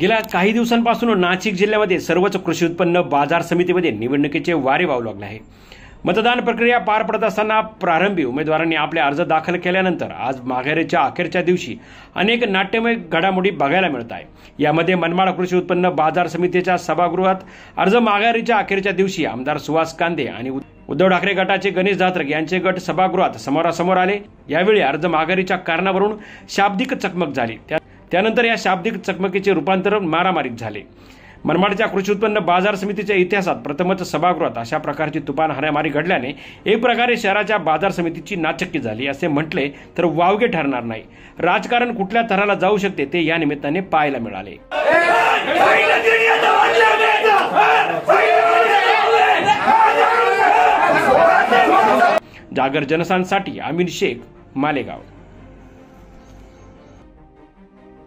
गेल्या काही दिवसांपासून नाशिक जिल्ह्यामध्ये सर्वच कृषी उत्पन्न बाजार समितीमध्ये निवडणुकीचे वारे वाहू लागले आहे मतदान प्रक्रिया पार पडत असताना प्रारंभी उमेदवारांनी आपले अर्ज दाखल केल्यानंतर आज माघारीच्या अखेरच्या दिवशी अनेक नाट्यमय घडामोडी बघायला मिळत आहे यामध्ये मनमाड कृषी उत्पन्न बाजार समितीच्या सभागृहात अर्ज माघारीच्या अखेरच्या दिवशी आमदार सुहास कांदे आणि उद्धव ठाकरे गटाचे गणेश धात्रक यांचे गट सभागृहात समोरासमोर आले यावेळी अर्ज माघारीच्या कारणावरून शाब्दिक चकमक झाली त्यानंतर या शाब्दिक चकमकीचे रूपांतर मारामारीत झाले मनमाडच्या कृषी उत्पन्न बाजार समितीच्या इतिहासात प्रथमच सभागृहात अशा प्रकारची तुफान हाऱ्यामारी घडल्याने एक प्रकारे शहराच्या बाजार समितीची नाचक्की झाली असे म्हटले तर वावगे ठरणार नाही राजकारण कुठल्या थराला जाऊ शकते ते या निमित्ताने पाहायला मिळाले जागर जनसांसाठी अमीर शेख मालेगाव